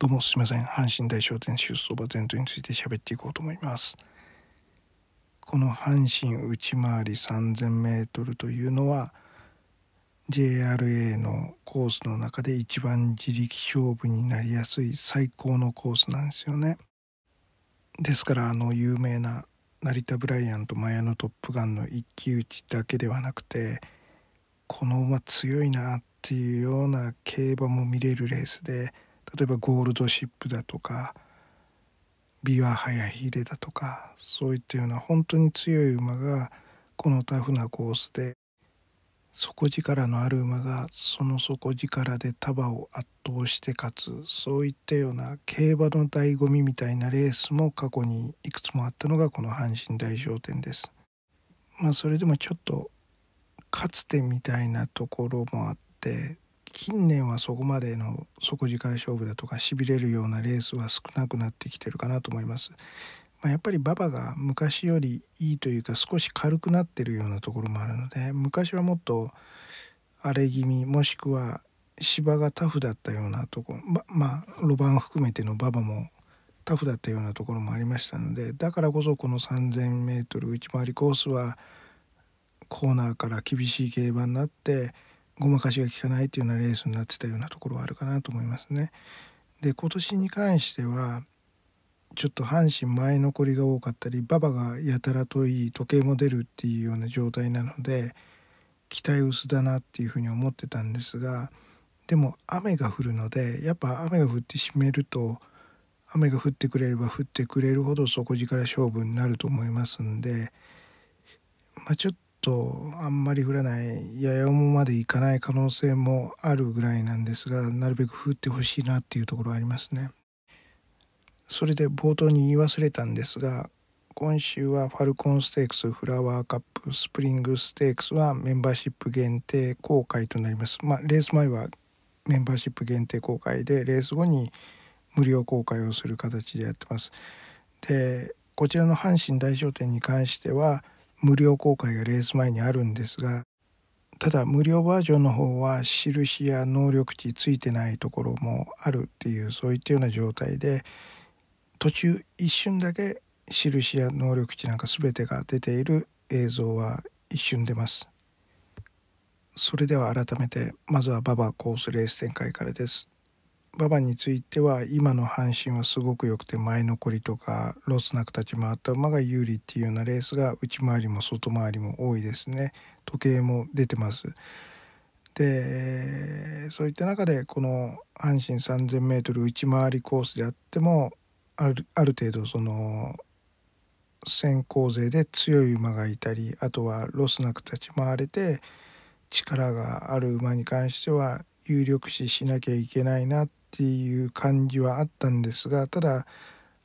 どうもすみません阪神大商店出走馬前頭について喋っていこうと思いますこの阪神内回り 3000m というのは JRA のコースの中で一番自力勝負になりやすい最高のコースなんですよねですからあの有名な成田ブライアンとマヤのトップガンの一騎打ちだけではなくてこの馬強いなっていうような競馬も見れるレースで例えばゴールドシップだとかビワハヤヒレだとかそういったような本当に強い馬がこのタフなコースで底力のある馬がその底力で束を圧倒して勝つそういったような競馬の醍醐味みたいなレースも過去にいくつもあったのがこの阪神大賞典です。まあそれでもちょっとかつてみたいなところもあって近年はそこまでの底力勝負だとかしびれるようなレースは少なくなってきてるかなと思います。まあ、やっぱり馬場が昔よりいいというか少し軽くなってるようなところもあるので昔はもっと荒れ気味もしくは芝がタフだったようなところままあ路盤含めての馬場もタフだったようなところもありましたのでだからこそこの 3,000m 内回りコースはコーナーから厳しい競馬になって。ごまかしが効かないというようなレースになってたようなところはあるかなと思いますね。で今年に関してはちょっと阪神前残りが多かったり馬場がやたらといい時計も出るっていうような状態なので期待薄だなっていうふうに思ってたんですがでも雨が降るのでやっぱ雨が降ってしめると雨が降ってくれれば降ってくれるほど底力勝負になると思いますんで、まあ、ちょっとあんまり降らないやや重までいかない可能性もあるぐらいなんですがなるべく降ってほしいなっていうところありますね。それで冒頭に言い忘れたんですが今週はファルコンステークスフラワーカップスプリングステークスはメンバーシップ限定公開となります。まあ、レース前はメンバーシップ限定公開でレース後に無料公開をする形でやってます。でこちらの阪神大賞典に関しては無料公開がレース前にあるんですがただ無料バージョンの方は印や能力値ついてないところもあるっていうそういったような状態で途中一瞬だけ印や能力値なんか全てが出ている映像は一瞬出ます。それでは改めてまずは馬場コースレース展開からです。馬場については今の阪神はすごく良くて前残りとかロスなく立ち回った馬が有利っていうようなレースが内回りも外回りも多いですね時計も出てます。でそういった中でこの阪神 3,000m 内回りコースであってもあるある程度その先行勢で強い馬がいたりあとはロスなく立ち回れて力がある馬に関しては有力視しなきゃいけないなっっていう感じはあったんですがただ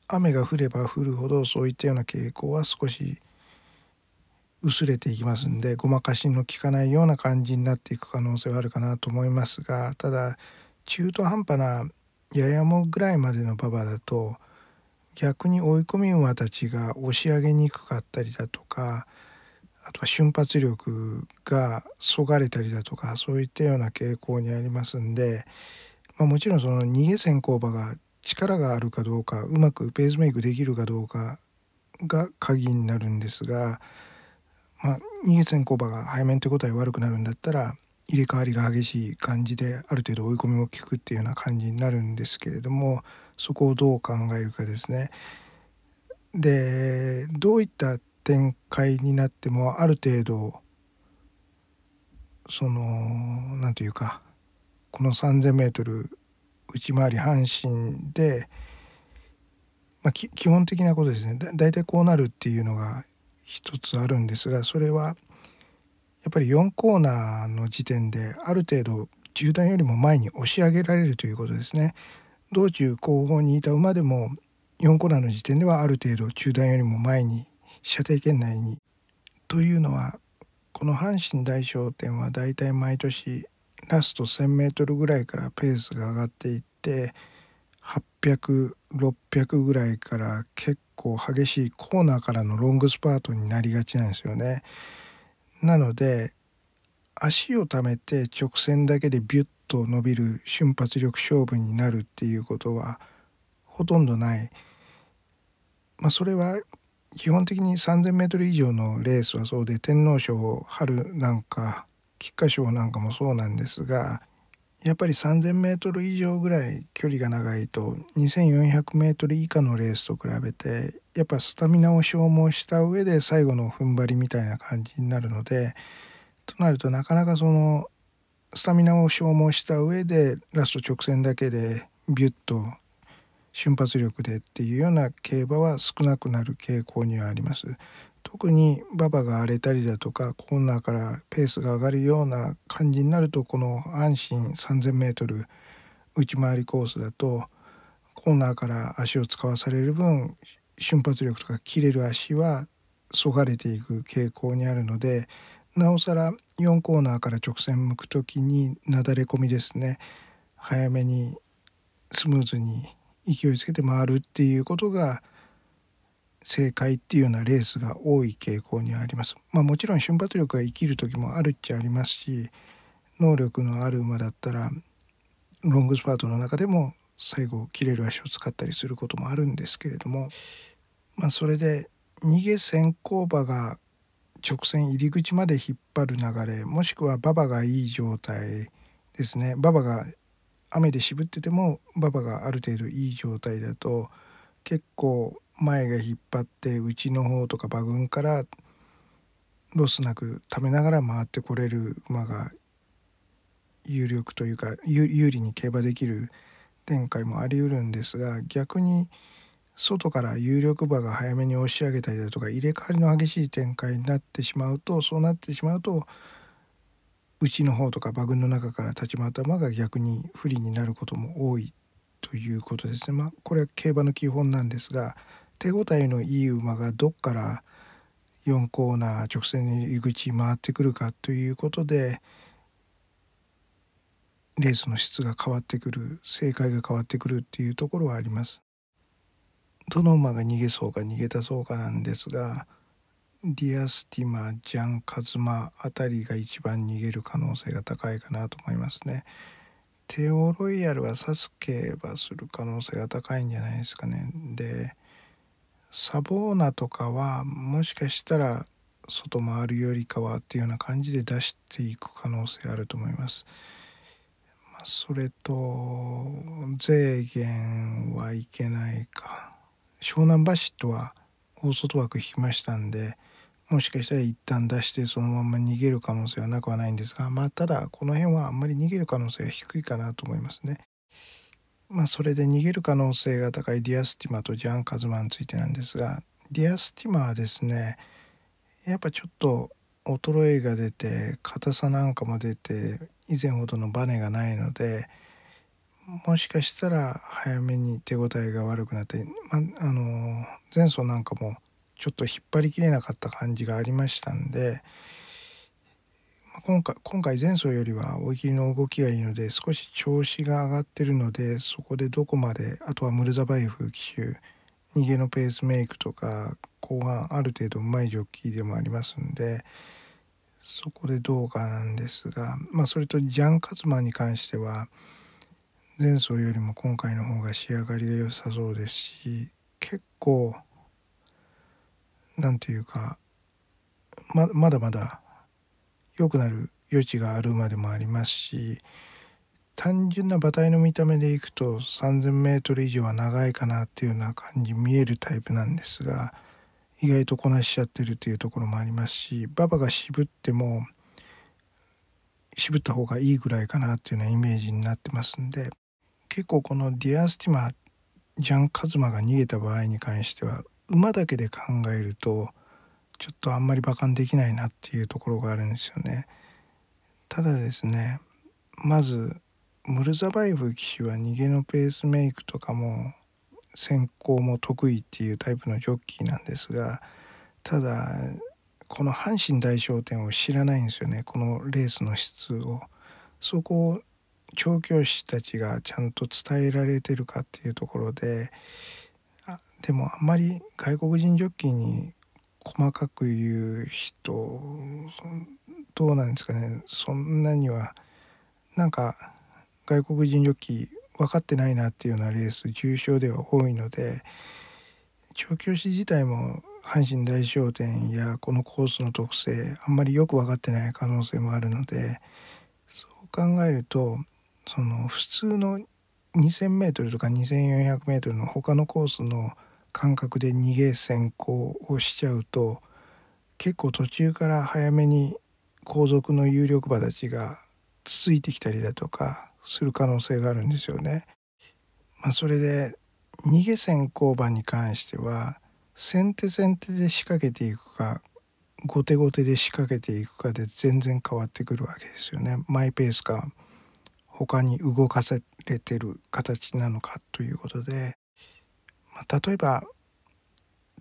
雨が降れば降るほどそういったような傾向は少し薄れていきますんでごまかしの効かないような感じになっていく可能性はあるかなと思いますがただ中途半端なややもぐらいまでの馬場だと逆に追い込み馬たちが押し上げにくかったりだとかあとは瞬発力がそがれたりだとかそういったような傾向にありますんでまあ、もちろんその逃げ先行馬が力があるかどうかうまくペースメイクできるかどうかが鍵になるんですが、まあ、逃げ先行馬が背面手応え悪くなるんだったら入れ替わりが激しい感じである程度追い込みも効くっていうような感じになるんですけれどもそこをどう考えるかですね。でどういった展開になってもある程度その何て言うかこの 3,000m 内回り阪神で、まあ、基本的なことですね大体こうなるっていうのが一つあるんですがそれはやっぱり4コーナーの時点である程度中段よりも前に押し上げられるということですね。道中後方にいた馬でも4コーナーの時点ではある程度中段よりも前に射程圏内にというのはこの阪神大賞典はだいたい毎年ラスト 1,000m ぐらいからペースが上がっていって800600ぐらいから結構激しいコーナーからのロングスパートになりがちなんですよね。なので足をためて直線だけでビュッと伸びる瞬発力勝負になるっていうことはほとんどない。まあ、それは基本的に 3,000m 以上のレースはそうで天皇賞春なんか菊花賞なんかもそうなんですがやっぱり 3,000m 以上ぐらい距離が長いと 2,400m 以下のレースと比べてやっぱスタミナを消耗した上で最後の踏ん張りみたいな感じになるのでとなるとなかなかそのスタミナを消耗した上でラスト直線だけでビュッと瞬発力でっていうような競馬は少なくなる傾向にはあります。特に馬場が荒れたりだとかコーナーからペースが上がるような感じになるとこの安心 3,000m 内回りコースだとコーナーから足を使わされる分瞬発力とか切れる足はそがれていく傾向にあるのでなおさら4コーナーから直線向く時になだれ込みですね早めにスムーズに勢いつけて回るっていうことが正解っていうようなレースが多い傾向にあります。まあ、もちろん瞬発力が生きる時もあるっちゃありますし能力のある馬だったらロングスパートの中でも最後切れる足を使ったりすることもあるんですけれども、まあ、それで逃げ先行馬が直線入り口まで引っ張る流れもしくは馬場がいい状態ですね馬場が雨で渋ってても馬場がある程度いい状態だと結構前が引っ張ってうちの方とか馬群からロスなくためながら回ってこれる馬が有力というか有利に競馬できる展開もありうるんですが逆に外から有力馬が早めに押し上げたりだとか入れ替わりの激しい展開になってしまうとそうなってしまうとうちの方とか馬群の中から立ち回った馬が逆に不利になることも多いということですね。まあ、これは競馬の基本なんですが手応えのいい馬がどっから4コーナー直線の入り口回ってくるかということでレースの質が変わってくる正解が変わってくるっていうところはあります。どの馬が逃げそうか逃げたそうかなんですがディアスティマジャンカズマあたりが一番逃げる可能性が高いかなと思いますね。テオロイヤルはサスケはする可能性が高いんじゃないですかね。でサボーナとかはもしかしたら外回るよりかはっていうような感じで出していく可能性あると思います。まあ、それと税源はいけないか湘南橋とは大外枠引きましたんでもしかしたら一旦出してそのまま逃げる可能性はなくはないんですがまあただこの辺はあんまり逃げる可能性は低いかなと思いますね。まあ、それで逃げる可能性が高いディアスティマとジャン・カズマについてなんですがディアスティマはですねやっぱちょっと衰えが出て硬さなんかも出て以前ほどのバネがないのでもしかしたら早めに手応えが悪くなって、まあの前走なんかもちょっと引っ張りきれなかった感じがありましたんで。今回今回前走よりは追い切りの動きがいいので少し調子が上がってるのでそこでどこまであとはムルザバイフ騎手逃げのペースメイクとか後半ある程度うまいジョッキーでもありますんでそこでどうかなんですが、まあ、それとジャン・カズマに関しては前走よりも今回の方が仕上がりが良さそうですし結構何て言うかままだまだ良くなる余地があるまでもありますし単純な馬体の見た目でいくと 3,000m 以上は長いかなっていうような感じ見えるタイプなんですが意外とこなしちゃってるっていうところもありますし馬場が渋っても渋った方がいいぐらいかなっていうようなイメージになってますんで結構このディアスティマジャン・カズマが逃げた場合に関しては馬だけで考えるとちょっとあんまり馬鹿できないなっていうところがあるんですよね。ただですねまずムルザバエフ騎手は逃げのペースメイクとかも先行も得意っていうタイプのジョッキーなんですがただこの阪神大賞典を知らないんですよねこのレースの質を。そこを調教師たちがちゃんと伝えられてるかっていうところででもあんまり外国人ジョッキーに細かく言う人どうなんですかねそんなにはなんか外国人ジョッキー分かってないなっていうようなレース重症では多いので調教師自体も阪神大賞典やこのコースの特性あんまりよく分かってない可能性もあるのでそう考えるとその普通の 2,000m とか 2,400m の他のコースの感覚で逃げ先行をしちゃうと結構途中から早めに後続の有力馬たちがつついてきたりだとかする可能性があるんですよね。まあ、それで逃げ先行馬に関しては先手先手で仕掛けていくか後手後手で仕掛けていくかで全然変わってくるわけですよね。マイペースか他に動かされてる形なのかということでまあ、例えば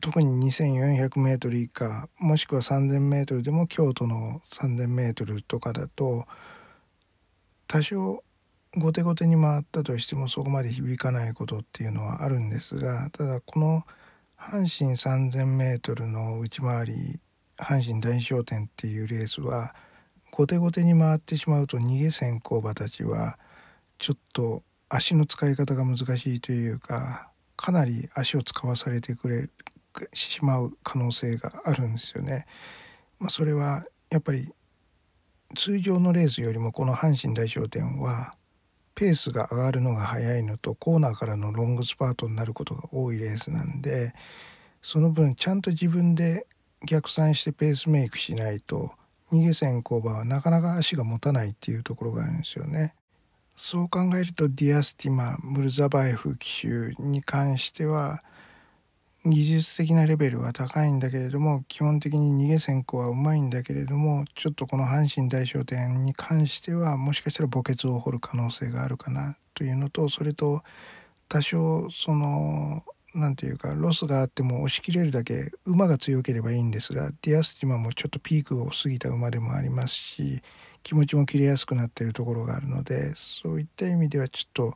特に 2400m 以下もしくは 3000m でも京都の 3000m とかだと多少後手後手に回ったとしてもそこまで響かないことっていうのはあるんですがただこの阪神 3000m の内回り阪神大商店っていうレースは後手後手に回ってしまうと逃げ先行馬たちはちょっと足の使い方が難しいというかかなり足を使わされてくれしまう可能性があるんですよね。まあ、それはやっぱり通常のレースよりもこの阪神大賞典はペースが上がるのが早いのとコーナーからのロングスパートになることが多いレースなんでその分ちゃんと自分で逆算してペースメイクしないと逃げ線勾馬はなかなか足が持たないっていうところがあるんですよね。そう考えるとディアスティマムルザバエフ奇襲に関しては技術的なレベルは高いんだけれども基本的に逃げ先行はうまいんだけれどもちょっとこの阪神大賞典に関してはもしかしたら墓穴を掘る可能性があるかなというのとそれと多少その何て言うかロスがあっても押し切れるだけ馬が強ければいいんですがディアスティマもちょっとピークを過ぎた馬でもありますし気持ちも切れやすくなっているところがあるのでそういった意味ではちょっと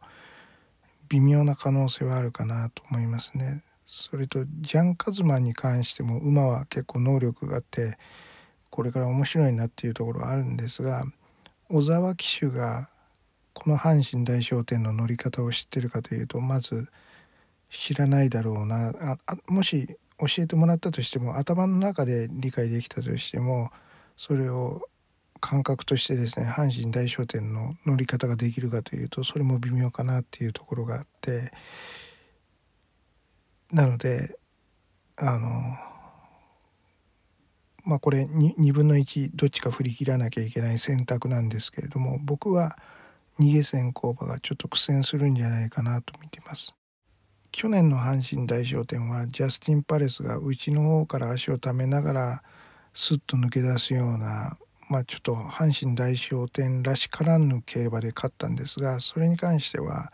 微妙な可能性はあるかなと思いますね。それとジャン・カズマンに関しても馬は結構能力があってこれから面白いなっていうところはあるんですが小沢騎手がこの阪神大商店の乗り方を知ってるかというとまず知らないだろうなもし教えてもらったとしても頭の中で理解できたとしてもそれを感覚としてですね阪神大商店の乗り方ができるかというとそれも微妙かなっていうところがあってなのであのまあこれ 2, 2分の1どっちか振り切らなきゃいけない選択なんですけれども僕は逃げ線工場がちょっと苦戦するんじゃないかなと見てます。去年の阪神大賞典はジャスティン・パレスがうちの方から足をためながらスッと抜け出すようなまあ、ちょっと阪神大賞典らしからぬ競馬で勝ったんですがそれに関しては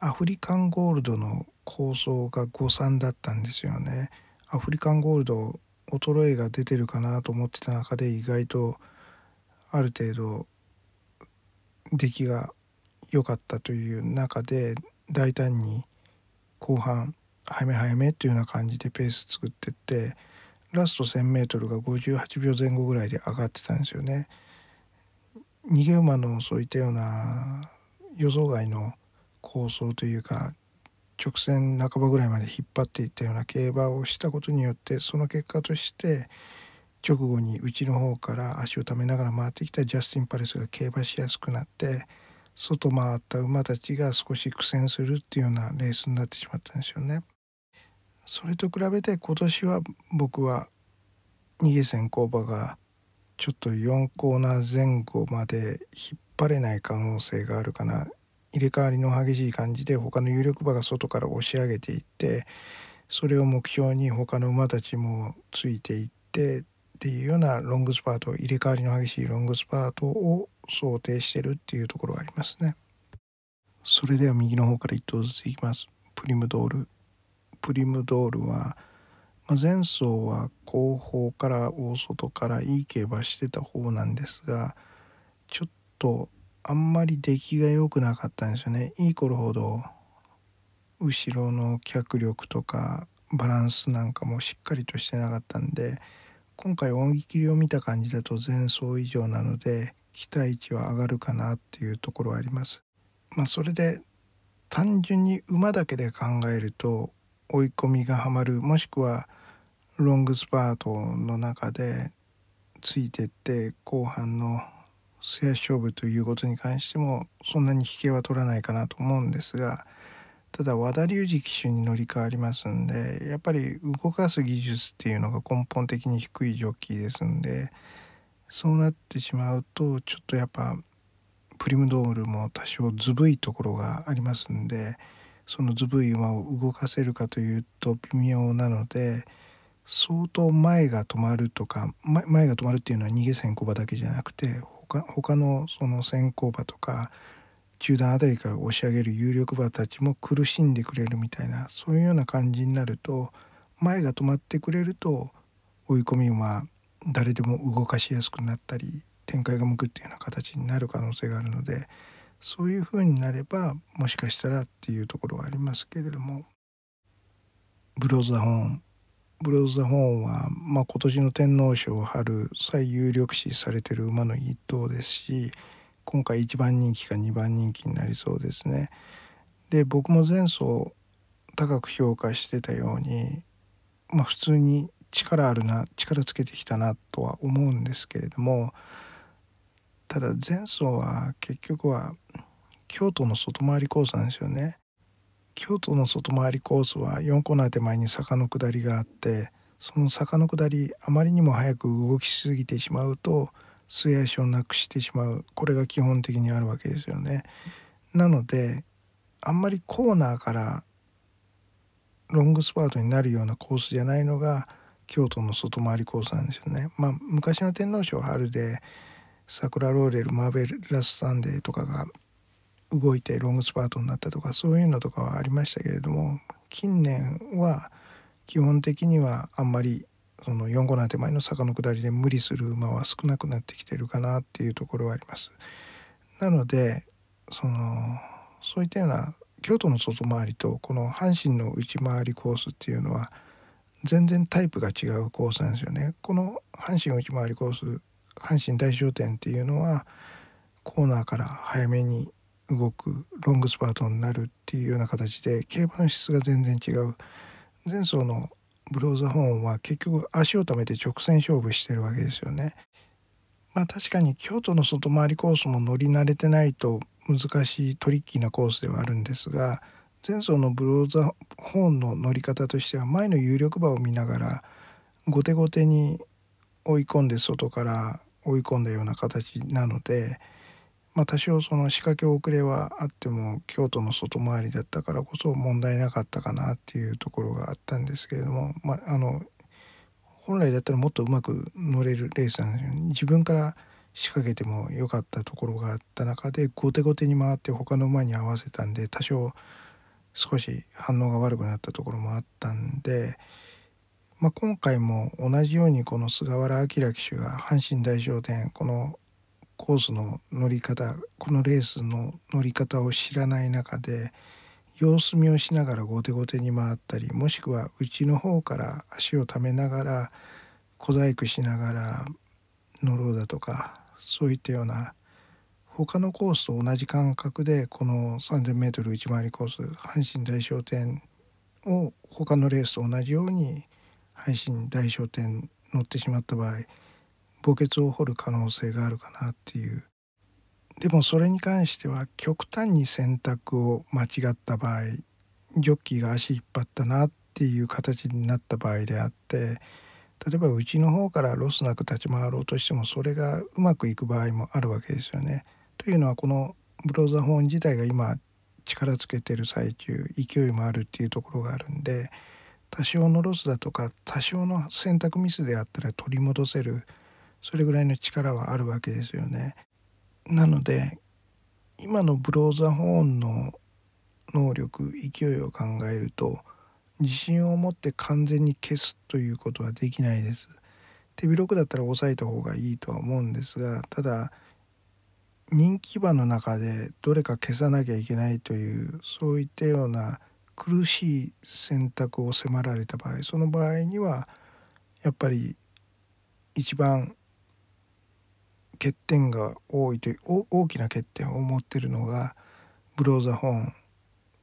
アフリカンゴールドの構想が誤算だったんですよね。アフリカンゴールド衰えが出てるかなと思ってた中で意外とある程度出来が良かったという中で大胆に後半早め早めというような感じでペース作ってって。ラスト 1,000m が58秒前後ぐらいで上がってたんですよね。逃げ馬のそういったような予想外の構想というか直線半ばぐらいまで引っ張っていったような競馬をしたことによってその結果として直後に内の方から足をためながら回ってきたジャスティン・パレスが競馬しやすくなって外回った馬たちが少し苦戦するっていうようなレースになってしまったんですよね。それと比べて今年は僕は逃げ先行場がちょっと4コーナー前後まで引っ張れない可能性があるかな入れ替わりの激しい感じで他の有力馬が外から押し上げていってそれを目標に他の馬たちもついていってっていうようなロングスパート入れ替わりの激しいロングスパートを想定してるっていうところがありますね。それでは右の方から1頭ずついきます。プリムドールプリムドールは、まあ、前走は後方から大外からいい競馬してた方なんですがちょっとあんまり出来が良くなかったんですよねいい頃ほど後ろの脚力とかバランスなんかもしっかりとしてなかったんで今回音切りを見た感じだと前走以上なので期待値は上がるかなっていうところはあります。まあ、それで単純に馬だけで考えると追い込みがはまるもしくはロングスパートの中でついてって後半の末勝負ということに関してもそんなに引けは取らないかなと思うんですがただ和田龍二騎手に乗り換わりますんでやっぱり動かす技術っていうのが根本的に低いジョッキーですんでそうなってしまうとちょっとやっぱプリムドールも多少ずぶいところがありますんで。そのずぶい馬を動かせるかというと微妙なので相当前が止まるとか前が止まるっていうのは逃げ先行馬だけじゃなくて他他のその先行馬とか中段あたりから押し上げる有力馬たちも苦しんでくれるみたいなそういうような感じになると前が止まってくれると追い込み馬誰でも動かしやすくなったり展開が向くっていうような形になる可能性があるので。そういうふうになればもしかしたらっていうところはありますけれどもブローザホーンブローザホーンは、まあ、今年の天皇賞春最有力視されてる馬の一頭ですし今回1番人気か2番人気になりそうですね。で僕も前走高く評価してたように、まあ、普通に力あるな力つけてきたなとは思うんですけれども。ただ前走は結局は京都の外回りコースなんですよね京都の外回りコースは4コーナー手前に坂の下りがあってその坂の下りあまりにも早く動きすぎてしまうと末足をなくしてしまうこれが基本的にあるわけですよね。なのであんまりコーナーからロングスパートになるようなコースじゃないのが京都の外回りコースなんですよね。まあ、昔の天皇賞春でサクラ・ローレルマーベラスサンデーとかが動いてロングスパートになったとかそういうのとかはありましたけれども近年は基本的にはあんまりその4五の手前の坂の下りで無理する馬は少なくなってきてるかなっていうところはあります。なのでそのそういったような京都の外回りとこの阪神の内回りコースっていうのは全然タイプが違うコースなんですよね。この阪神内回りコース阪神大商店っていうのはコーナーから早めに動くロングスパートになるっていうような形で競馬の質が全然違う前走のブローザホーンは結局足をためて直線勝負してるわけですよね。まあ確かに京都の外回りコースも乗り慣れてないと難しいトリッキーなコースではあるんですが前走のブローザホーンの乗り方としては前の有力馬を見ながら後手後手に追い込んで外から追い込んだような形なので、まあ、多少その仕掛け遅れはあっても京都の外回りだったからこそ問題なかったかなっていうところがあったんですけれども、まあ、あの本来だったらもっとうまく乗れるレースなんですよね。自分から仕掛けても良かったところがあった中で後手後手に回って他の馬に合わせたんで多少少し反応が悪くなったところもあったんで。まあ、今回も同じようにこの菅原明騎手が阪神大賞典このコースの乗り方このレースの乗り方を知らない中で様子見をしながら後手後手に回ったりもしくは内の方から足をためながら小細工しながら乗ろうだとかそういったような他のコースと同じ感覚でこの 3,000m 内回りコース阪神大賞典を他のレースと同じように配信大商店乗ってしまった場合墓穴を掘る可能性があるかなっていうでもそれに関しては極端に選択を間違った場合ジョッキーが足引っ張ったなっていう形になった場合であって例えばうちの方からロスなく立ち回ろうとしてもそれがうまくいく場合もあるわけですよね。というのはこのブローザーン自体が今力つけてる最中勢いもあるっていうところがあるんで。多少のロスだとか多少の選択ミスであったら取り戻せるそれぐらいの力はあるわけですよね。なので今のブローザホーンの能力勢いを考えると自信を持って完全に消すということはできないです。手広くだったら抑えた方がいいとは思うんですがただ人気馬の中でどれか消さなきゃいけないというそういったような苦しい選択を迫られた場合その場合にはやっぱり一番欠点が多いという大きな欠点を持ってるのがブローザホーン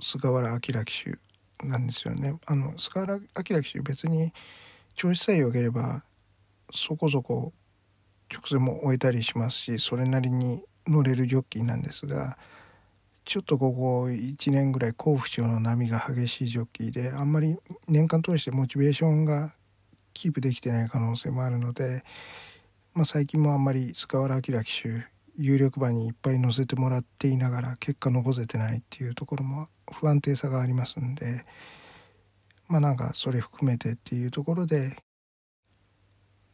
菅原明騎手なんですよね。あの菅原明騎手別に調子さえ良ければそこそこ直線も終えたりしますしそれなりに乗れるジョッキーなんですがちょっとここ1年ぐらい好不調の波が激しいジョッキーであんまり年間通してモチベーションがキープできてない可能性もあるので、まあ、最近もあんまり塚原明騎手有力馬にいっぱい乗せてもらっていながら結果残せてないっていうところも不安定さがありますんでまあなんかそれ含めてっていうところで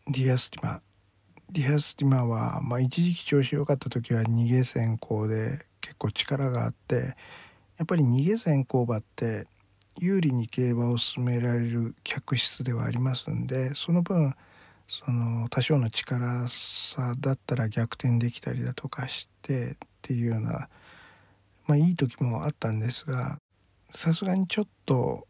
ディアスティマディアスティマは、まあ、一時期調子良かった時は逃げ先行で結構力があってやっぱり逃げ前勾馬って有利に競馬を進められる客室ではありますんでその分その多少の力差だったら逆転できたりだとかしてっていうようなまあいい時もあったんですがさすがにちょっと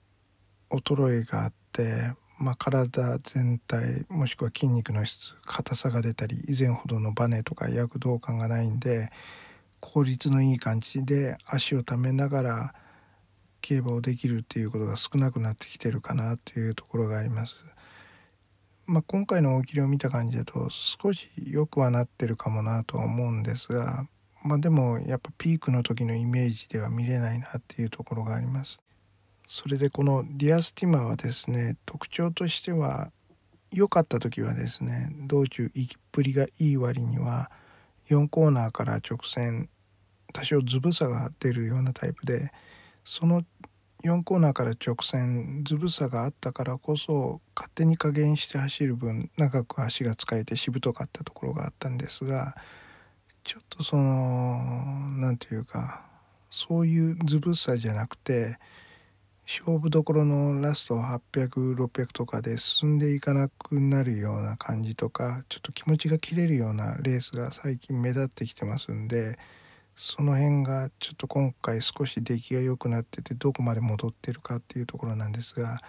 衰えがあって、まあ、体全体もしくは筋肉の質硬さが出たり以前ほどのバネとか躍動感がないんで効率のいい感じで足をためながら競馬をできるっていうことが少なくなってきてるかなっていうところがあります。まあ、今回の大喜利を見た感じだと少し良くはなってるかもなとは思うんですが、まあ、でもやっぱピークの時のイメージでは見れないなっていうところがあります。それでこのディアスティマはですね特徴としては良かった時はですね道中行きっぷりがいい割には4コーナーから直線多少ずぶさが出るようなタイプでその4コーナーから直線ずぶさがあったからこそ勝手に加減して走る分長く足が使えてしぶとかったところがあったんですがちょっとその何て言うかそういうずぶさじゃなくて勝負どころのラスト800600とかで進んでいかなくなるような感じとかちょっと気持ちが切れるようなレースが最近目立ってきてますんで。その辺がちょっと今回少し出来が良くなっててどこまで戻ってるかっていうところなんですが、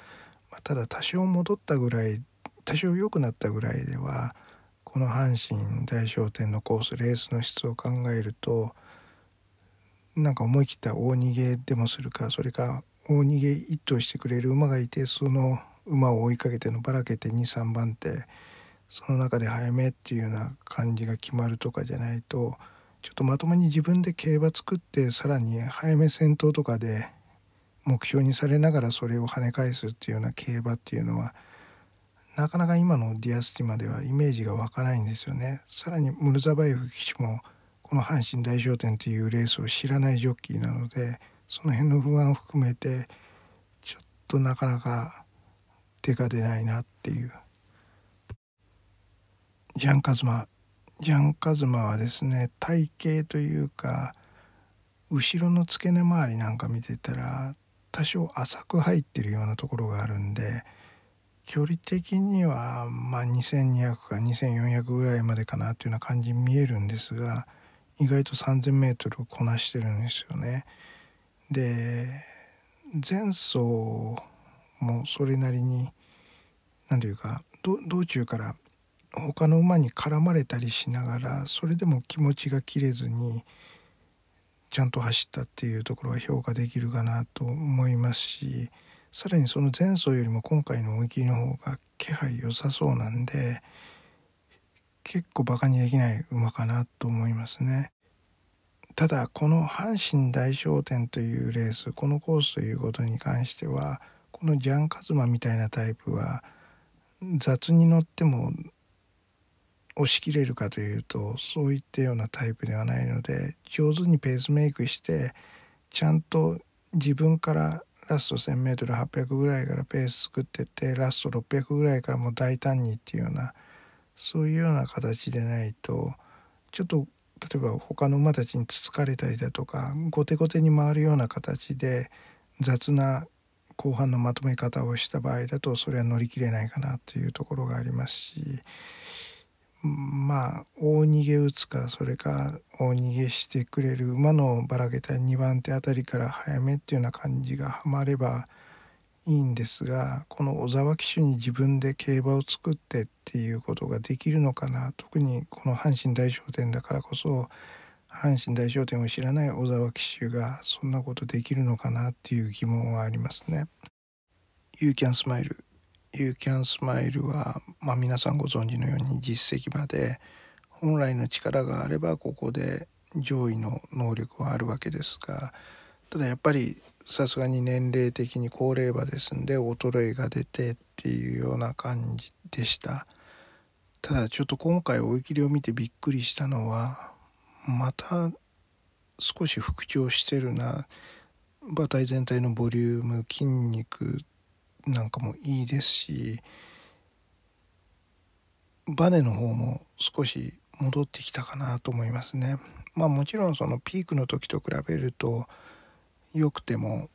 まあ、ただ多少戻ったぐらい多少良くなったぐらいではこの阪神大賞典のコースレースの質を考えるとなんか思い切った大逃げでもするかそれか大逃げ一頭してくれる馬がいてその馬を追いかけてのばらけて23番手その中で早めっていうような感じが決まるとかじゃないと。ちょっとまともに自分で競馬作ってさらに早め戦闘とかで目標にされながらそれを跳ね返すっていうような競馬っていうのはなかなか今のディアスティマではイメージが湧かないんですよね。さらにムルザバイフ騎手もこの阪神大賞典というレースを知らないジョッキーなのでその辺の不安を含めてちょっとなかなか手が出ないなっていう。ジャンカズマジャン・カズマはですね体型というか後ろの付け根周りなんか見てたら多少浅く入ってるようなところがあるんで距離的にはまあ2200か2400ぐらいまでかなというような感じに見えるんですが意外と 3000m こなしてるんですよね。で前走もそれなりに何ていうか道中から他の馬に絡まれたりしながらそれでも気持ちが切れずにちゃんと走ったっていうところは評価できるかなと思いますしさらにその前走よりも今回の追い切りの方が気配良さそうなんで結構バカにできない馬かなと思いますね。ただこの阪神大賞典というレースこのコースということに関してはこのジャン・カズマみたいなタイプは雑に乗っても押し切れるかというとそういったようなタイプではないので上手にペースメイクしてちゃんと自分からラスト 1,000m800 ぐらいからペース作ってってラスト600ぐらいからもう大胆にっていうようなそういうような形でないとちょっと例えば他の馬たちにつつかれたりだとか後手後手に回るような形で雑な後半のまとめ方をした場合だとそれは乗り切れないかなというところがありますしまあ大逃げ打つかそれか大逃げしてくれる馬のばらけた2番手あたりから早めっていうような感じがはまればいいんですがこの小沢騎手に自分で競馬を作ってっていうことができるのかな特にこの阪神大賞典だからこそ阪神大賞典を知らない小沢騎手がそんなことできるのかなっていう疑問はありますね。You can smile You Can Smile は、まあ、皆さんご存知のように実績場で本来の力があればここで上位の能力はあるわけですがただやっぱりさすがに年齢的に高齢馬ですんで衰えが出てっていうような感じでしたただちょっと今回追い切りを見てびっくりしたのはまた少し復調してるな馬体全体のボリューム筋肉なんかもいいですしバネの方も少し戻ってきたかなと思いますね。まあ、もちろんそのピークの時と比べると良くても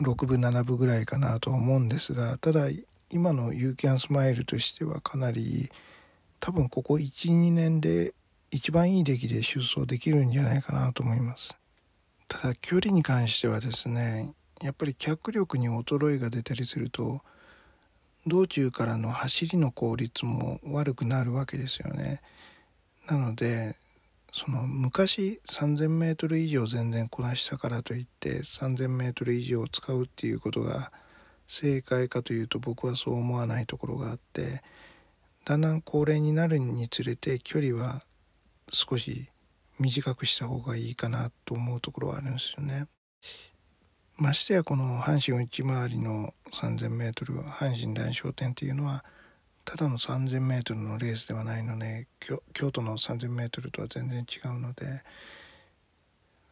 6分7分ぐらいかなと思うんですがただ今の「ユーキャンスマイルとしてはかなり多分ここ12年で一番いい出来で出走できるんじゃないかなと思います。ただ距離に関してはですねやっぱり脚力に衰えが出たりすると道中からの走りの効率も悪くなるわけですよね。なのでその昔 3,000m 以上全然こなしたからといって 3,000m 以上使うっていうことが正解かというと僕はそう思わないところがあってだんだん高齢になるにつれて距離は少し短くした方がいいかなと思うところはあるんですよね。ましてやこの阪神内回りの 3,000m 阪神大賞典っていうのはただの 3,000m のレースではないので京都の 3,000m とは全然違うので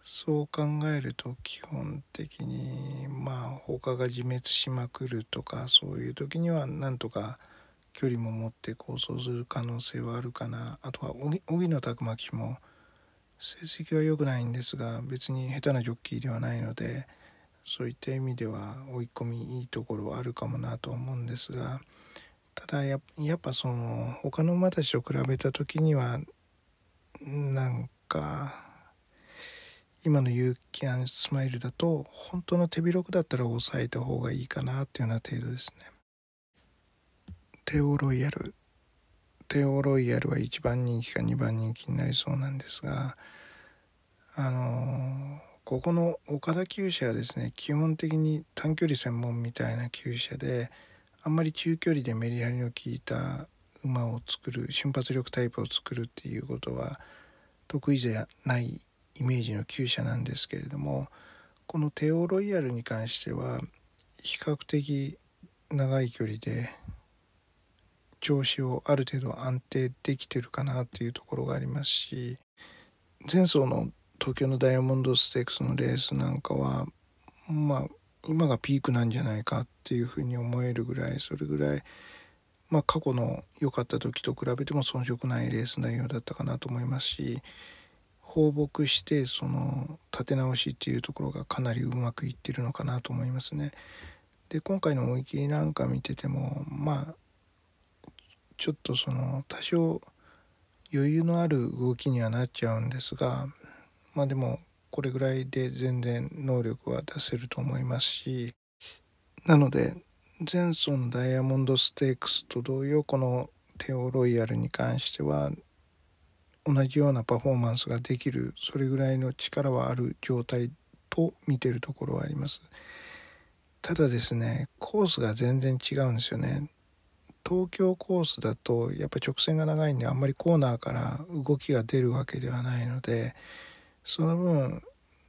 そう考えると基本的にまあ他が自滅しまくるとかそういう時にはなんとか距離も持って構想する可能性はあるかなあとは荻野拓磨騎も成績は良くないんですが別に下手なジョッキーではないので。そういった意味では追い込みいいところはあるかもなと思うんですがただやっぱその他の馬たちと比べた時にはなんか今のユーキャンスマイルだと本当の手広くだったら抑えた方がいいかなっていうような程度ですね。テオロイヤルテオロイヤルは1番人気か2番人気になりそうなんですがあのーここの岡田厩舎はですね基本的に短距離専門みたいな厩舎であんまり中距離でメリハリの効いた馬を作る瞬発力タイプを作るっていうことは得意じゃないイメージの厩舎なんですけれどもこのテオロイヤルに関しては比較的長い距離で調子をある程度安定できてるかなっていうところがありますし前走の東京のダイヤモンドステークスのレースなんかはまあ今がピークなんじゃないかっていうふうに思えるぐらいそれぐらい、まあ、過去の良かった時と比べても遜色ないレース内容だったかなと思いますし放牧してその立て直しっていうところがかなりうまくいってるのかなと思いますね。で今回の思い切りなんか見ててもまあちょっとその多少余裕のある動きにはなっちゃうんですがまあでもこれぐらいで全然能力は出せると思いますしなので前走ンソンダイヤモンドステークスと同様このテオロイヤルに関しては同じようなパフォーマンスができるそれぐらいの力はある状態と見てるところはありますただですねコースが全然違うんですよね東京コースだとやっぱ直線が長いんであんまりコーナーから動きが出るわけではないのでその分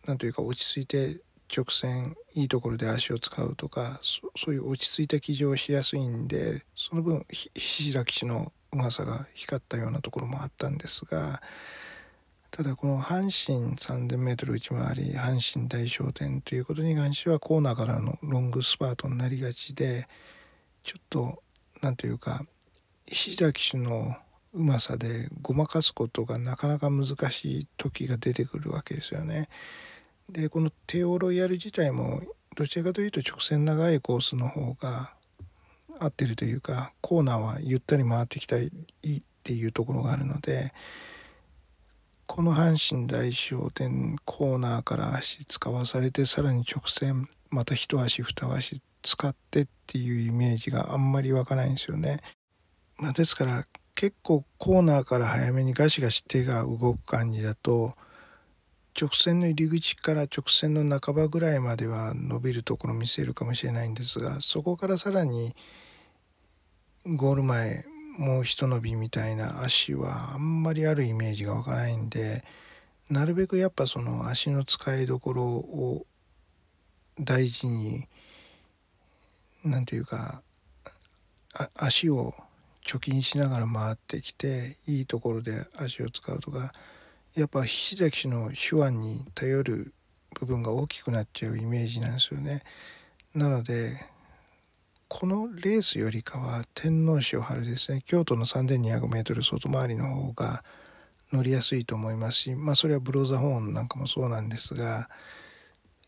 何というか落ち着いて直線いいところで足を使うとかそういう落ち着いた騎乗をしやすいんでその分菱田騎手のうまさが光ったようなところもあったんですがただこの阪神 3000m 内回り阪神大商店ということに関してはコーナーからのロングスパートになりがちでちょっと何というか菱田騎手のうまさでごまかすことがなかなか難しい時が出てくるわけですよね。でこのテオロイヤル自体もどちらかというと直線長いコースの方が合ってるというかコーナーはゆったり回ってきたいっていうところがあるのでこの阪神大賞典コーナーから足使わされてさらに直線また一足二足使ってっていうイメージがあんまり湧かないんですよね。まあ、ですから結構コーナーから早めにガシガシ手が動く感じだと直線の入り口から直線の半ばぐらいまでは伸びるところ見せるかもしれないんですがそこからさらにゴール前もうひと伸びみたいな足はあんまりあるイメージがわかないんでなるべくやっぱその足の使いどころを大事に何て言うか足を貯金しながら回ってきていいところで足を使うとかやっぱ菱崎氏の手腕に頼る部分が大きくなっちゃうイメージなんですよね。なのでこのレースよりかは天皇賞春ですね京都の 3200m 外回りの方が乗りやすいと思いますしまあそれはブローザホーンなんかもそうなんですが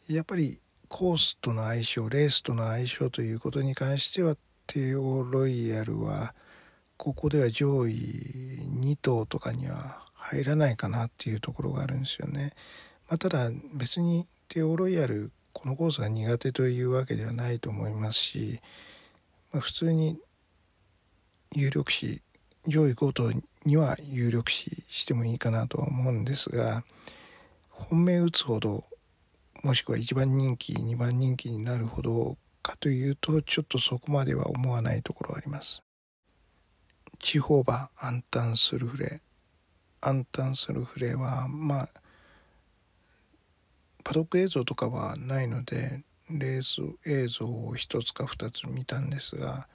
やっぱりコースとの相性レースとの相性ということに関してはテオ・ロイヤルは。ここでは上位2頭とかには入らないかなっていうところがあるんですよね。まあ、ただ別にテオロイヤルこのコースが苦手というわけではないと思いますし、まあ、普通に有力視上位5頭には有力視してもいいかなとは思うんですが本命打つほどもしくは1番人気2番人気になるほどかというとちょっとそこまでは思わないところはあります。地方ば暗淡するフレ暗淡するフレはまあパドック映像とかはないのでレース映像を1つか2つ見たんですが、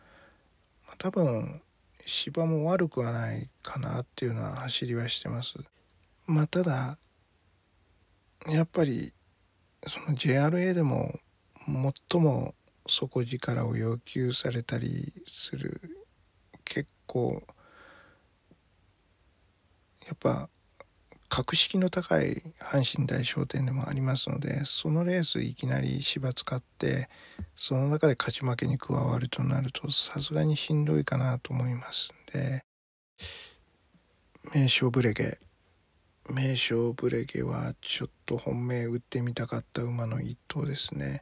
まあ、多分芝も悪くはないかなっていうのは走りはしてます。まあ、ただやっぱりその JRA でも最も底力を要求されたりするこうやっぱ格式の高い阪神大商店でもありますのでそのレースいきなり芝使ってその中で勝ち負けに加わるとなるとさすがにしんどいかなと思いますんで名称ブレゲ名称ブレゲはちょっと本命打ってみたかった馬の一頭ですね。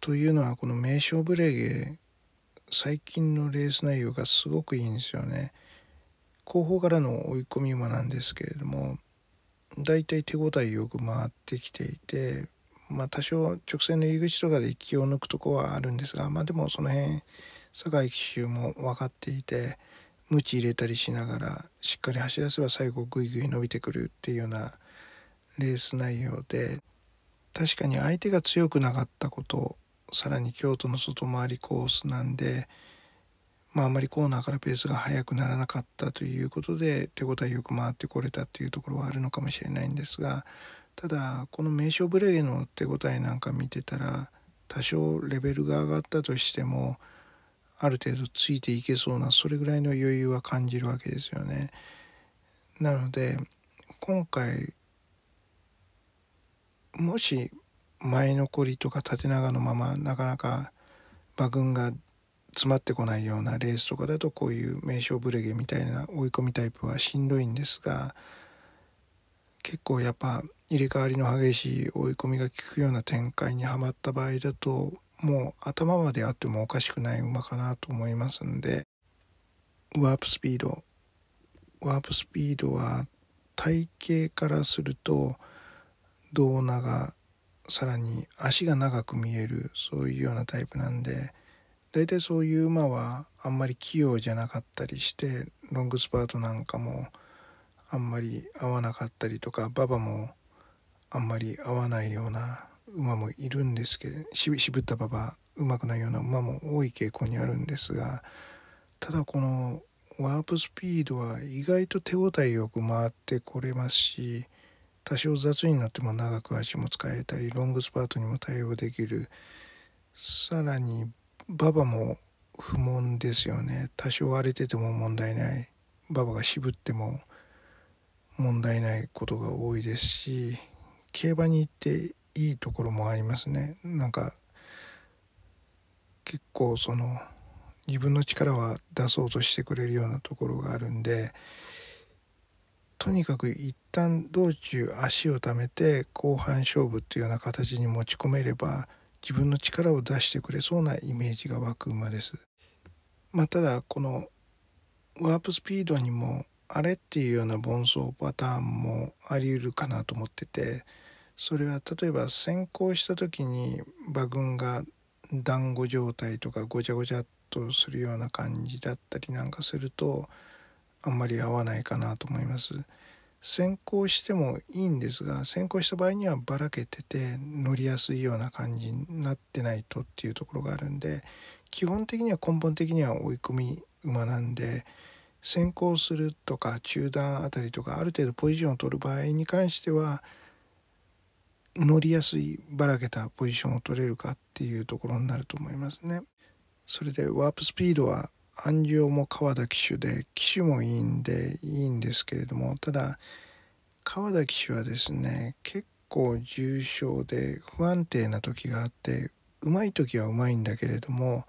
というのはこの名称ブレゲ最近のレース内容がすごくいいんですよね。後方からの追い込み馬なんですけれどもだいたい手応えよく回ってきていて、まあ、多少直線の入り口とかで気を抜くとこはあるんですが、まあ、でもその辺坂井騎手も分かっていて無知入れたりしながらしっかり走らせば最後グイグイ伸びてくるっていうようなレース内容で確かに相手が強くなかったことさらに京都の外回りコースなんで、まあ、あまりコーナーからペースが速くならなかったということで手応えよく回ってこれたっていうところはあるのかもしれないんですがただこの名称ブレーの手応えなんか見てたら多少レベルが上がったとしてもある程度ついていけそうなそれぐらいの余裕は感じるわけですよね。なので今回もし前残りとか縦長のままなかなか馬群が詰まってこないようなレースとかだとこういう名勝ブレゲみたいな追い込みタイプはしんどいんですが結構やっぱ入れ替わりの激しい追い込みが効くような展開にはまった場合だともう頭まであってもおかしくない馬かなと思いますんでワープスピードワープスピードは体型からすると胴長さらに足が長く見えるそういうようなタイプなんで大体そういう馬はあんまり器用じゃなかったりしてロングスパートなんかもあんまり合わなかったりとか馬場もあんまり合わないような馬もいるんですけど渋った馬場うまくないような馬も多い傾向にあるんですがただこのワープスピードは意外と手応えよく回ってこれますし多少雑になっても長く足も使えたりロングスパートにも対応できるさらに馬場も不問ですよね多少荒れてても問題ない馬場が渋っても問題ないことが多いですし競馬に行っていいところもありますねなんか結構その自分の力は出そうとしてくれるようなところがあるんでとにかく一旦道中足をためて後半勝負っていうような形に持ち込めれば自分の力を出してくれそうなイメージが湧く馬です。まあ、ただこのワープスピードにもあれっていうような凡走パターンもあり得るかなと思っててそれは例えば先行した時に馬群が団子状態とかごちゃごちゃっとするような感じだったりなんかすると。あんまり合わないかなと思います。先行してもいいんですが先行した場合にはばらけてて乗りやすいような感じになってないとっていうところがあるんで基本的には根本的には追い込み馬なんで先行するとか中段あたりとかある程度ポジションを取る場合に関しては乗りやすいばらけたポジションを取れるかっていうところになると思いますね。それでワープスピードは安城も川田騎手で騎手もいいんでいいんですけれどもただ川田騎手はですね結構重症で不安定な時があってうまい時はうまいんだけれども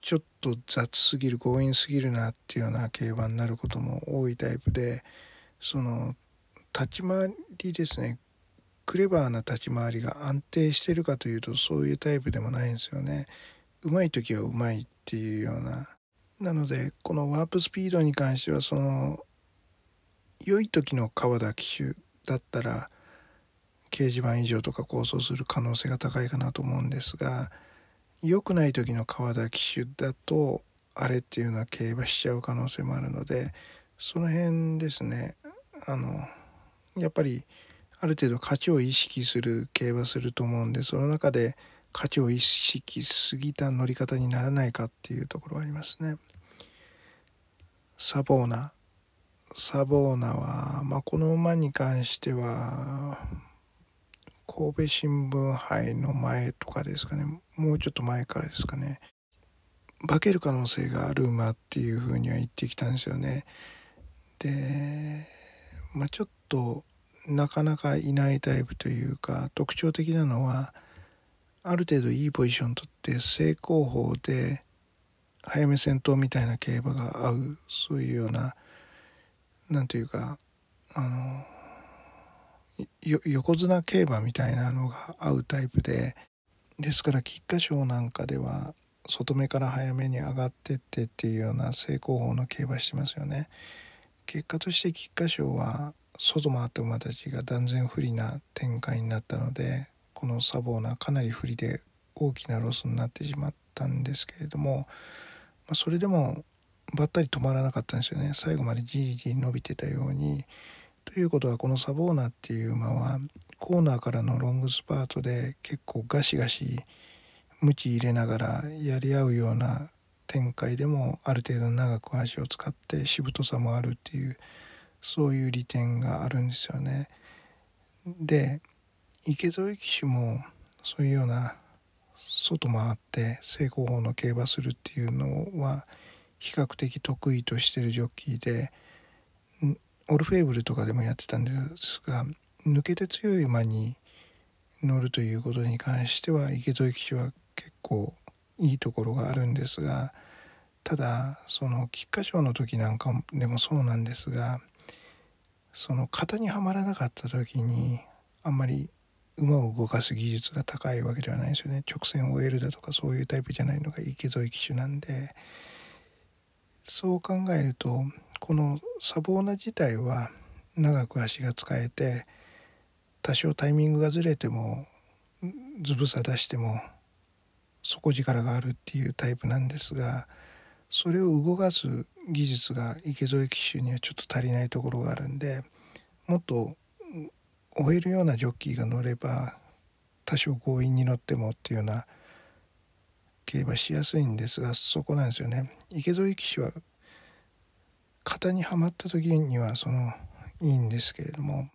ちょっと雑すぎる強引すぎるなっていうような競馬になることも多いタイプでその立ち回りですねクレバーな立ち回りが安定してるかというとそういうタイプでもないんですよね。うまい時はうまいっていうようななのでこのワープスピードに関してはその良い時の川田騎手だったら掲示板以上とか構想する可能性が高いかなと思うんですが良くない時の川田騎手だとあれっていうのは競馬しちゃう可能性もあるのでその辺ですねあのやっぱりある程度勝ちを意識する競馬すると思うんでその中で勝ちを意識しすぎた乗り方にならないかっていうところはありますね。サボーナサボーナは、まあ、この馬に関しては神戸新聞杯の前とかですかねもうちょっと前からですかね化ける可能性がある馬っていうふうには言ってきたんですよね。で、まあ、ちょっとなかなかいないタイプというか特徴的なのはある程度いいポジション取って正攻法で早め戦闘みたいな競馬が合うそういうような何て言うかあの横綱競馬みたいなのが合うタイプでですから菊花賞なんかでは外目から早めに上がってってっていうような正攻法の競馬してますよね。結果として菊花賞は外回った馬たちが断然不利な展開になったのでこのサボーナかなり不利で大きなロスになってしまったんですけれどもまあ、それでもばったり止まらなかったんですよね最後までじりじり伸びてたようにということはこのサボーナっていう馬はコーナーからのロングスパートで結構ガシガシ無知入れながらやり合うような展開でもある程度長く足を使ってしぶとさもあるっていうそういう利点があるんですよね。で池添騎手もそういうような外回って正攻法の競馬するっていうのは比較的得意としてるジョッキーでオルフェーブルとかでもやってたんですが抜けて強い馬に乗るということに関しては池添騎手は結構いいところがあるんですがただその菊花賞の時なんかでもそうなんですがその型にはまらなかった時にあんまり馬を動かす技術が高いわけではないですよね直線を終えるだとかそういうタイプじゃないのが池添騎手なんでそう考えるとこのサボーナ自体は長く足が使えて多少タイミングがずれてもずぶさ出しても底力があるっていうタイプなんですがそれを動かす技術が池添騎手にはちょっと足りないところがあるんでもっと追えるようなジョッキーが乗れば多少強引に乗ってもっていうような競馬しやすいんですがそこなんですよね。池添騎手は型にはまった時にはそのいいんですけれども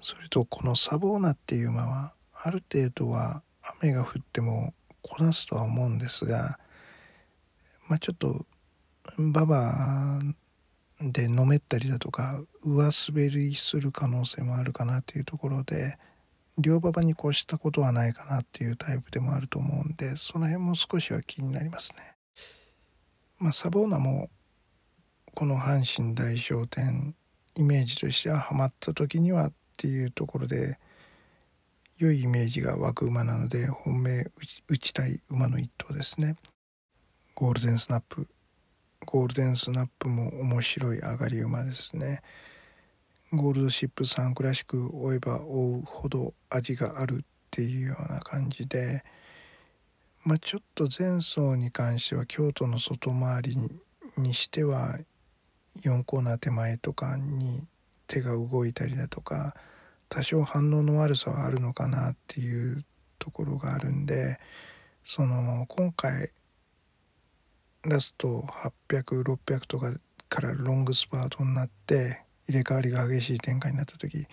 それとこのサボーナっていう馬はある程度は雨が降ってもこなすとは思うんですがまあちょっと馬場でのめったりだとか上滑りする可能性もあるかなっていうところで両馬場に越したことはないかなっていうタイプでもあると思うんでその辺も少しは気になりますね。まあ、サボーナもこの阪神大賞典イメージとしてはハマった時にはっていうところで良いイメージが湧く馬なので本命打ちたい馬の一頭ですね。ゴールデンスナップゴールデンスナップも面白い上がり馬ですねゴールドシップ3区らしく追えば追うほど味があるっていうような感じでまあ、ちょっと前走に関しては京都の外回りにしては4コーナー手前とかに手が動いたりだとか多少反応の悪さはあるのかなっていうところがあるんでその今回ラスト800600とかからロングスパートになって入れ替わりが激しい展開になった時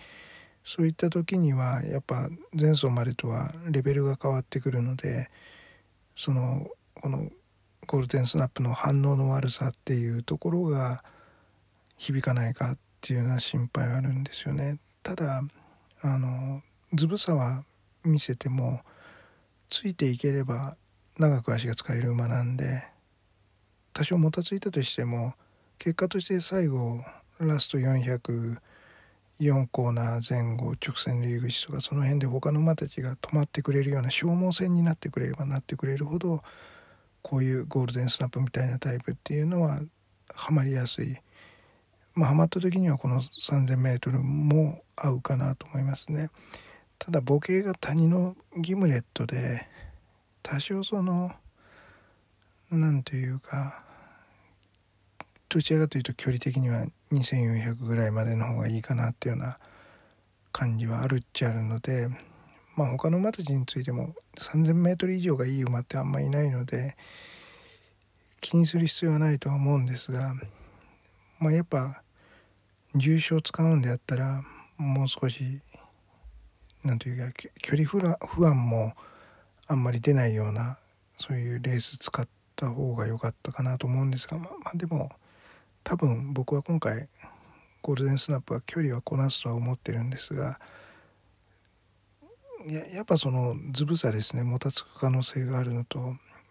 そういった時にはやっぱ前走までとはレベルが変わってくるのでそのこのゴールデンスナップの反応の悪さっていうところが響かないかっていうような心配はあるんですよね。ただあのずぶさは見せてもついていければ長く足が使える馬なんで多少もたついたとしても結果として最後ラスト404コーナー前後直線入り口とかその辺で他の馬たちが止まってくれるような消耗戦になってくれればなってくれるほどこういうゴールデンスナップみたいなタイプっていうのはハマりやすい。まあ、ハマった時にはこの 3,000m も合うかなと思いますね。ただボケが谷のギムレットで多少その何というかどちらかというと距離的には2400ぐらいまでの方がいいかなっていうような感じはあるっちゃあるので、まあ、他の馬たちについても 3,000m 以上がいい馬ってあんまりいないので気にする必要はないとは思うんですが、まあ、やっぱ重を使うんであったらもう少し何というか距離不安もあんまり出ないようなそういうレース使って。った方が良かったかなと思うんですが、まあ、でも多分僕は今回ゴールデンスナップは距離はこなすとは思ってるんですがややっぱそのずぶさですねもたつく可能性があるのと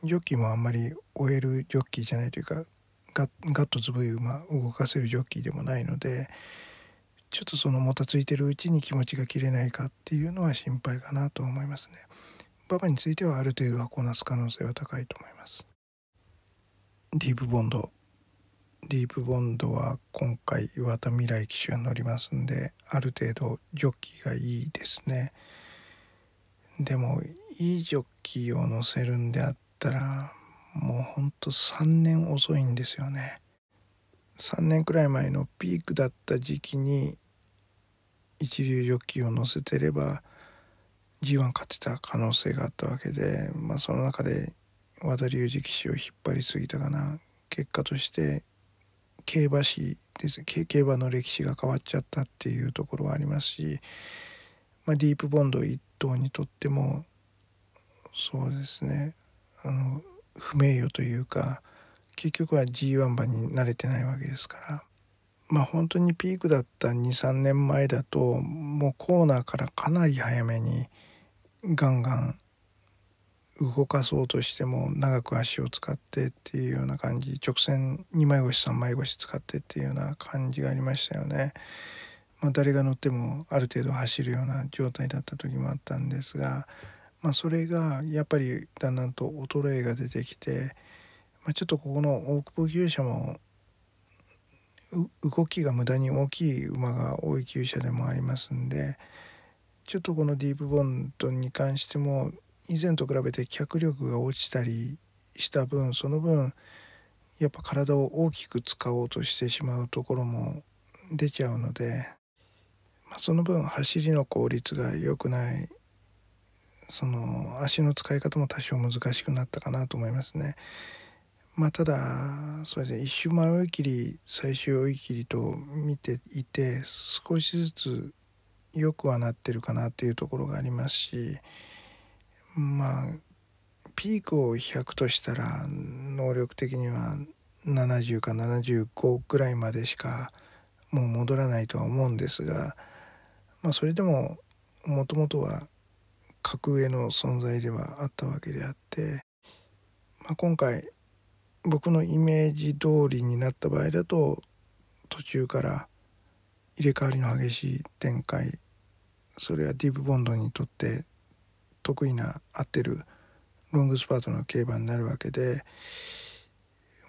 ジョッキーもあんまり終えるジョッキーじゃないというかガッガッとずぶい馬動かせるジョッキーでもないのでちょっとそのもたついてるうちに気持ちが切れないかっていうのは心配かなと思いますね。馬場についてはある程度はこなす可能性は高いと思います。ディープボンドディープボンドは今回岩田未来騎手が乗りますんである程度ジョッキーがいいですねでもいいジョッキーを乗せるんであったらもうほんと3年遅いんですよね3年くらい前のピークだった時期に一流ジョッキーを乗せてれば G1 勝てた可能性があったわけで、まあ、その中で和田隆二騎手を引っ張りすぎたかな結果として競馬史です競馬の歴史が変わっちゃったっていうところはありますし、まあ、ディープボンド1頭にとってもそうですねあの不名誉というか結局は G1 馬に慣れてないわけですから。まあ、本当にピークだった23年前だともうコーナーからかなり早めにガンガン動かそうとしても長く足を使ってっていうような感じ直線2枚越し3枚腰使ってっていうような感じがありましたよね。まあ、誰が乗ってもある程度走るような状態だった時もあったんですが、まあ、それがやっぱりだんだんと衰えが出てきて、まあ、ちょっとここの大久保厩舎も動きが無駄に大きい馬が多い厩舎でもありますんでちょっとこのディープボンドに関しても以前と比べて脚力が落ちたりした分その分やっぱ体を大きく使おうとしてしまうところも出ちゃうので、まあ、その分走りの効率が良くないその足の使い方も多少難しくなったかなと思いますね。まあ、ただそうです、ね、一周前追い切り最終追い切りと見ていて少しずつ良くはなってるかなっていうところがありますし。まあピークを100としたら能力的には70か75ぐらいまでしかもう戻らないとは思うんですが、まあ、それでももともとは格上の存在ではあったわけであって、まあ、今回僕のイメージ通りになった場合だと途中から入れ替わりの激しい展開それはディープボンドにとって得意な合ってるロングスパートの競馬になるわけで、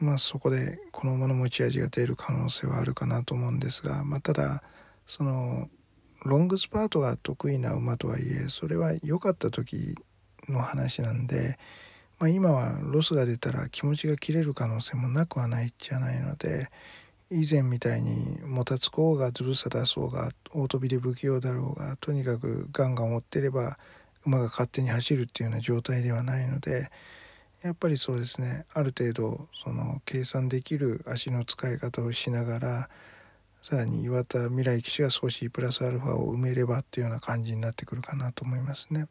まあ、そこでこの馬の持ち味が出る可能性はあるかなと思うんですが、まあ、ただそのロングスパートが得意な馬とはいえそれは良かった時の話なんで、まあ、今はロスが出たら気持ちが切れる可能性もなくはないじゃないので以前みたいにもたつこうがずるさ出そうが大飛びで不器用だろうがとにかくガンガン追ってれば馬が勝手に走るっていうような状態ではないのでやっぱりそうですねある程度その計算できる足の使い方をしながらさらに岩田未来騎手が少しプラスアルファを埋めればっていうような感じになってくるかなと思いますね。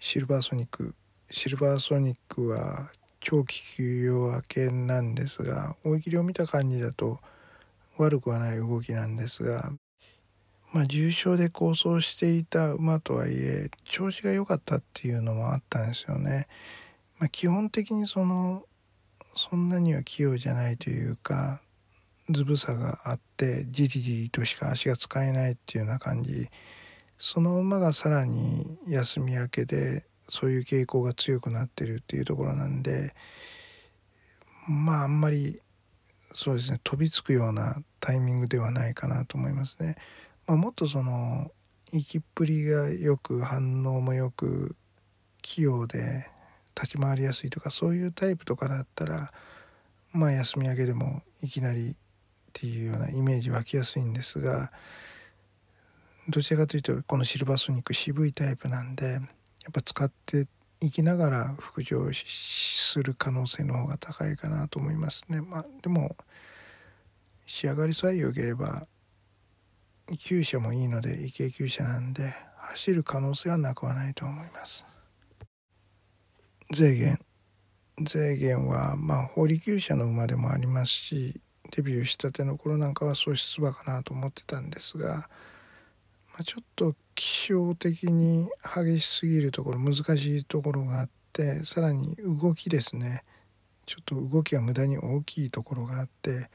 シルバーソニックシルバーソニックは長期休養明けなんですが追い切りを見た感じだと悪くはない動きなんですがまあ、重症で構想していた馬とはいえ調子が良かったっていうのもあったんですよね。まあ、基本的にそのそんなには器用じゃないというかずぶさがあってじりじりとしか足が使えないっていうような感じその馬がさらに休み明けでそういう傾向が強くなってるっていうところなんでまああんまりそうですね飛びつくようなタイミングではないかなと思いますね。まあ、もっとその生きっぷりがよく反応もよく器用で立ち回りやすいとかそういうタイプとかだったらまあ休み明けでもいきなりっていうようなイメージ湧きやすいんですがどちらかというとこのシルバーソニック渋いタイプなんでやっぱ使っていきながら復調する可能性の方が高いかなと思いますね。まあ、でも仕上がりさえ良ければ厩舎もいいので池厩舎なんで走る可能性はなくはないと思います税源税源はまあ法理厩舎の馬でもありますしデビューしたての頃なんかはそう出馬かなと思ってたんですが、まあ、ちょっと気象的に激しすぎるところ難しいところがあってさらに動きですねちょっと動きが無駄に大きいところがあって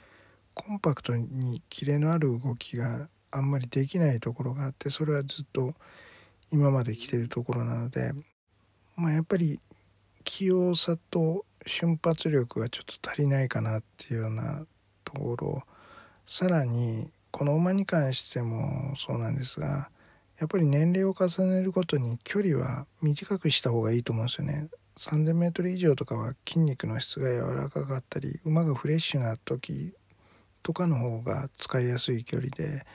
コンパクトにキレのある動きがあんまりできないところがあってそれはずっと今まで来てるところなので、まあ、やっぱり器用さと瞬発力がちょっと足りないかなっていうようなところさらにこの馬に関してもそうなんですがやっぱり年齢を重ねるごとに距離は短くした方がいいと思うんですよね。3,000m 以上とかは筋肉の質が柔らかかったり馬がフレッシュな時とかの方が使いやすい距離で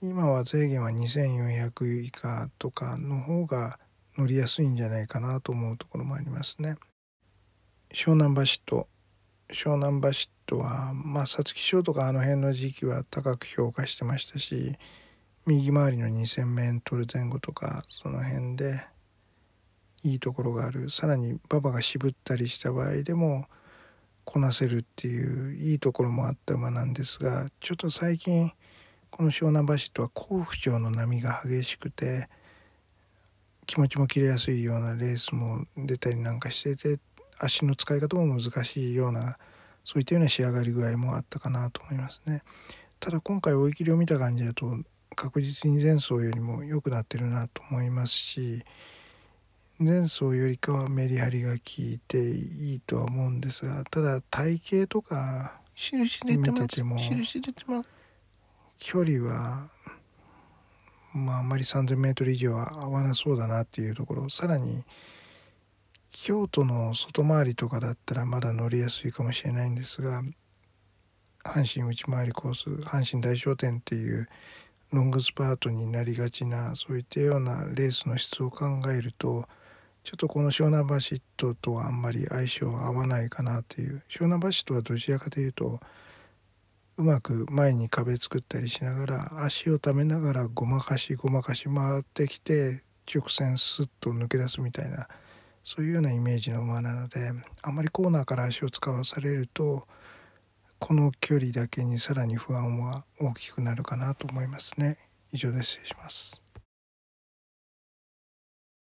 今は税源は2400以下とかの方が乗りやすいんじゃないかなと思うところもありますね。湘南橋と湘南橋とはまあ皐月賞とかあの辺の時期は高く評価してましたし右回りの 2,000m 前後とかその辺でいいところがあるさらに馬場が渋ったりした場合でもこなせるっていういいところもあった馬なんですがちょっと最近この湘南橋とは好不調の波が激しくて気持ちも切れやすいようなレースも出たりなんかしてて足の使い方も難しいようなそういったような仕上がり具合もあったかなと思いますね。ただ今回追い切りを見た感じだと確実に前走よりも良くなってるなと思いますし前走よりかはメリハリが効いていいとは思うんですがただ体型とか見てても距離はまああまり 3,000m 以上は合わなそうだなっていうところさらに京都の外回りとかだったらまだ乗りやすいかもしれないんですが阪神内回りコース阪神大商店っていうロングスパートになりがちなそういったようなレースの質を考えるとちょっとこの湘南橋ととはあんまり相性合わないかなという湘南橋とはどちらかというとうまく前に壁作ったりしながら足をためながらごまかしごまかし回ってきて直線スッと抜け出すみたいなそういうようなイメージの馬なのであんまりコーナーから足を使わされるとこの距離だけにさらに不安は大きくなるかなと思いますね。以上です失礼します